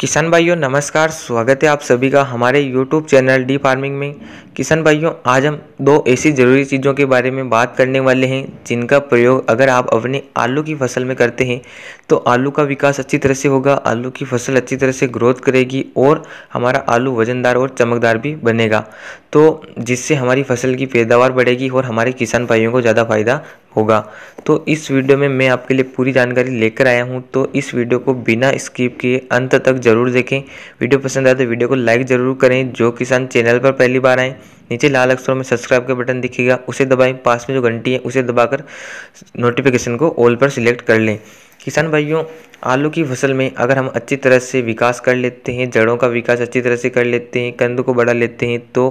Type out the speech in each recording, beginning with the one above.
किसान भाइयों नमस्कार स्वागत है आप सभी का हमारे YouTube चैनल डी फार्मिंग में किसान भाइयों आज हम दो ऐसी ज़रूरी चीज़ों के बारे में बात करने वाले हैं जिनका प्रयोग अगर आप अपने आलू की फसल में करते हैं तो आलू का विकास अच्छी तरह से होगा आलू की फसल अच्छी तरह से ग्रोथ करेगी और हमारा आलू वज़नदार और चमकदार भी बनेगा तो जिससे हमारी फसल की पैदावार बढ़ेगी और हमारे किसान भाइयों को ज़्यादा फ़ायदा होगा तो इस वीडियो में मैं आपके लिए पूरी जानकारी लेकर आया हूँ तो इस वीडियो को बिना स्किप किए अंत तक ज़रूर देखें वीडियो पसंद आए तो वीडियो को लाइक ज़रूर करें जो किसान चैनल पर पहली बार आएँ नीचे लाल अक्षरों में सब्सक्राइब का बटन दिखेगा उसे दबाएं पास में जो घंटी है उसे दबाकर नोटिफिकेशन को ऑल पर सिलेक्ट कर लें किसान भाइयों आलू की फसल में अगर हम अच्छी तरह से विकास कर लेते हैं जड़ों का विकास अच्छी तरह से कर लेते हैं कंद को बढ़ा लेते हैं तो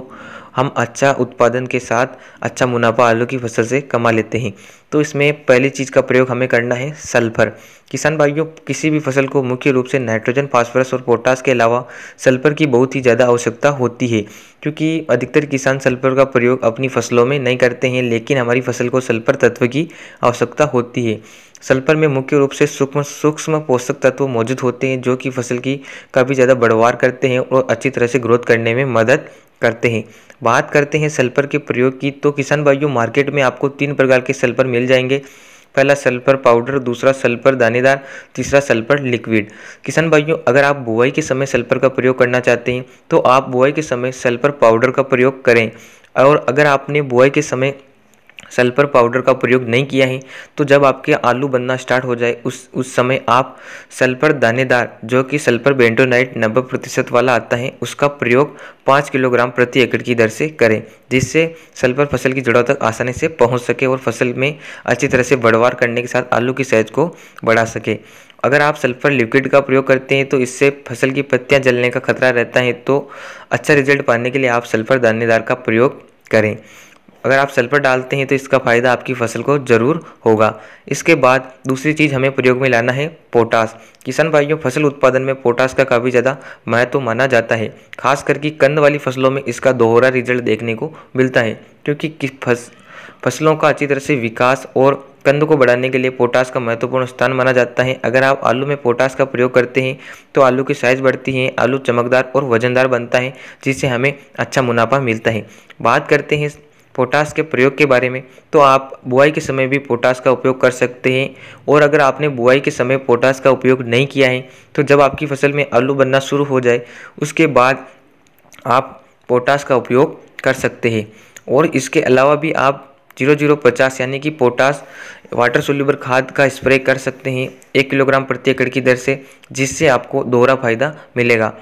हम अच्छा उत्पादन के साथ अच्छा मुनाफा आलू की फसल से कमा लेते हैं तो इसमें पहली चीज़ का प्रयोग हमें करना है सल्फर किसान भाइयों किसी भी फसल को मुख्य रूप से नाइट्रोजन फास्फोरस और पोटास के अलावा सल्फर की बहुत ही ज़्यादा आवश्यकता होती है क्योंकि अधिकतर किसान सल्फर का प्रयोग अपनी फसलों में नहीं करते हैं लेकिन हमारी फसल को सल्फर तत्व की आवश्यकता होती है सल्फर में मुख्य रूप से सूक्ष्म सूक्ष्म पोषक तत्व मौजूद होते हैं जो कि फसल की काफ़ी ज़्यादा बढ़वार करते हैं और अच्छी तरह से ग्रोथ करने में मदद करते हैं बात करते हैं सल्फर के प्रयोग की तो किसान भाइयों मार्केट में आपको तीन प्रकार के सल्फर मिल जाएंगे पहला सल्फर पाउडर दूसरा सल्फर दानेदार तीसरा सल्फर लिक्विड किसान भाइयों अगर आप बुआई के समय सल्फर का प्रयोग करना चाहते हैं तो आप बुआई के समय सल्फर पाउडर का प्रयोग करें और अगर आपने बुआई के समय सल्फर पाउडर का प्रयोग नहीं किया है तो जब आपके आलू बनना स्टार्ट हो जाए उस उस समय आप सल्फर दानेदार जो कि सल्फर बेंटोनाइट नब्बे प्रतिशत वाला आता है उसका प्रयोग पाँच किलोग्राम प्रति एकड़ की दर से करें जिससे सल्फर फसल की जड़ों तक आसानी से पहुंच सके और फसल में अच्छी तरह से बढ़वार करने के साथ आलू की सहज को बढ़ा सके अगर आप सल्फर लिक्विड का प्रयोग करते हैं तो इससे फसल की पत्तियाँ जलने का खतरा रहता है तो अच्छा रिजल्ट पाने के लिए आप सल्फर दानेदार का प्रयोग करें अगर आप सल्फर डालते हैं तो इसका फ़ायदा आपकी फसल को ज़रूर होगा इसके बाद दूसरी चीज़ हमें प्रयोग में लाना है पोटास किसान भाइयों फसल उत्पादन में पोटास का काफ़ी ज़्यादा महत्व तो माना जाता है खास करके कंद वाली फसलों में इसका दोहरा रिजल्ट देखने को मिलता है क्योंकि फस, फसलों का अच्छी तरह से विकास और कंद को बढ़ाने के लिए पोटास का महत्वपूर्ण स्थान माना जाता है अगर आप आलू में पोटास का प्रयोग करते हैं तो आलू की साइज़ बढ़ती है आलू चमकदार और वजनदार बनता है जिससे हमें अच्छा मुनाफा मिलता है बात करते हैं पोटास के प्रयोग के बारे में तो आप बुआई के समय भी पोटास का उपयोग कर सकते हैं और अगर आपने बुआई के समय पोटास का उपयोग नहीं किया है तो जब आपकी फसल में आलू बनना शुरू हो जाए उसके बाद आप पोटास का उपयोग कर सकते हैं और इसके अलावा भी आप जीरो जीरो पचास यानी कि पोटास वाटर सोल्यूबर खाद का स्प्रे कर सकते हैं एक किलोग्राम प्रति एकड़ की दर से जिससे आपको दोहरा फायदा मिलेगा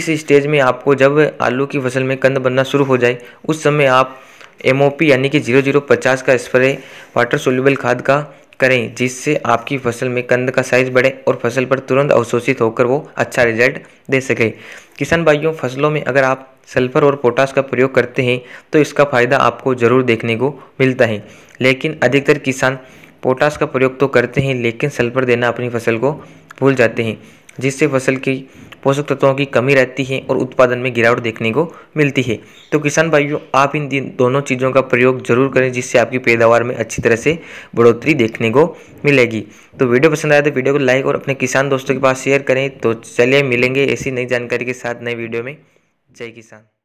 इस स्टेज में आपको जब आलू की फसल में कंद बनना शुरू हो जाए उस समय आप एम यानी कि जीरो जीरो पचास का स्प्रे वाटर सोल्यूबल खाद का करें जिससे आपकी फसल में कंद का साइज बढ़े और फसल पर तुरंत अवशोषित होकर वो अच्छा रिजल्ट दे सके किसान भाइयों फसलों में अगर आप सल्फर और पोटास का प्रयोग करते हैं तो इसका फ़ायदा आपको ज़रूर देखने को मिलता है लेकिन अधिकतर किसान पोटास का प्रयोग तो करते हैं लेकिन सल्फर देना अपनी फसल को भूल जाते हैं जिससे फसल की पोषक तत्वों की कमी रहती है और उत्पादन में गिरावट देखने को मिलती है तो किसान भाइयों आप इन दोनों चीज़ों का प्रयोग जरूर करें जिससे आपकी पैदावार में अच्छी तरह से बढ़ोतरी देखने को मिलेगी तो वीडियो पसंद आया तो वीडियो को लाइक और अपने किसान दोस्तों के पास शेयर करें तो चलिए मिलेंगे ऐसी नई जानकारी के साथ नए वीडियो में जय किसान